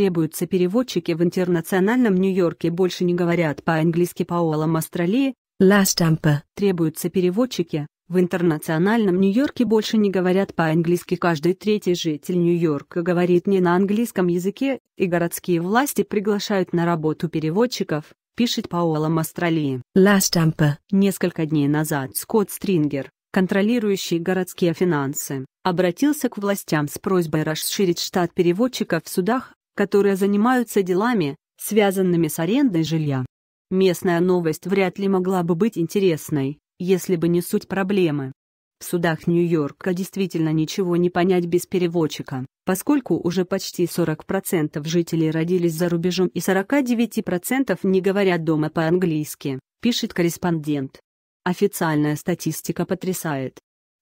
требуются переводчики в интернациональном Нью-Йорке больше не говорят по-английски Пауэлла Мастролии, Last Amper. Требуются переводчики, в интернациональном Нью-Йорке больше не говорят по-английски каждый третий житель Нью-Йорка говорит не на английском языке, и городские власти приглашают на работу переводчиков, пишет Паола Мастролии. Last Amper. Несколько дней назад Скотт Стрингер, контролирующий городские финансы, обратился к властям с просьбой расширить штат переводчиков в судах, которые занимаются делами, связанными с арендой жилья. Местная новость вряд ли могла бы быть интересной, если бы не суть проблемы. В судах Нью-Йорка действительно ничего не понять без переводчика, поскольку уже почти 40% жителей родились за рубежом и 49% не говорят дома по-английски, пишет корреспондент. Официальная статистика потрясает.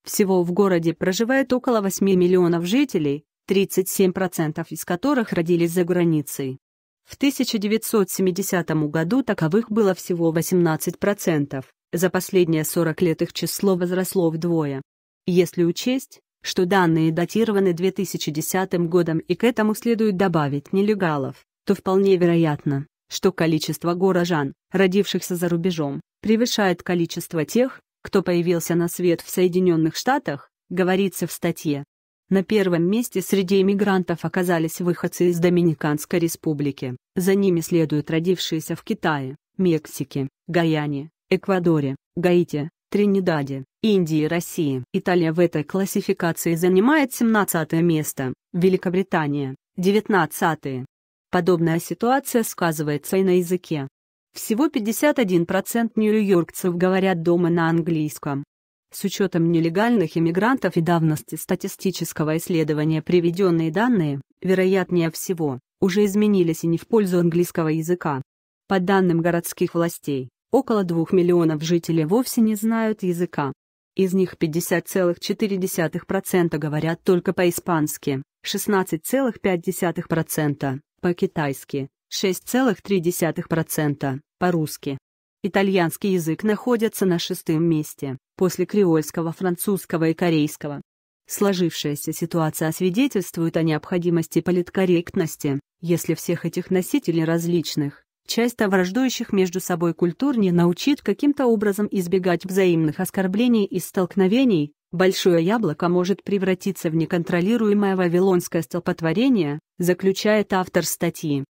Всего в городе проживает около 8 миллионов жителей, 37% из которых родились за границей. В 1970 году таковых было всего 18%, за последние 40 лет их число возросло вдвое. Если учесть, что данные датированы 2010 годом и к этому следует добавить нелегалов, то вполне вероятно, что количество горожан, родившихся за рубежом, превышает количество тех, кто появился на свет в Соединенных Штатах, говорится в статье. На первом месте среди эмигрантов оказались выходцы из Доминиканской республики. За ними следуют родившиеся в Китае, Мексике, Гаяне, Эквадоре, Гаити, Тринидаде, Индии и России. Италия в этой классификации занимает 17 место, Великобритания – 19. -е. Подобная ситуация сказывается и на языке. Всего 51% нью-йоркцев говорят дома на английском, с учетом нелегальных иммигрантов и давности статистического исследования приведенные данные, вероятнее всего, уже изменились и не в пользу английского языка. По данным городских властей, около 2 миллионов жителей вовсе не знают языка. Из них 50,4% говорят только по-испански, 16,5% по-китайски, 6,3% по-русски, итальянский язык находятся на шестом месте, после креольского, французского и корейского. Сложившаяся ситуация свидетельствует о необходимости политкорректности, если всех этих носителей различных, часто враждующих между собой культур не научит каким-то образом избегать взаимных оскорблений и столкновений, большое яблоко может превратиться в неконтролируемое вавилонское столпотворение, заключает автор статьи.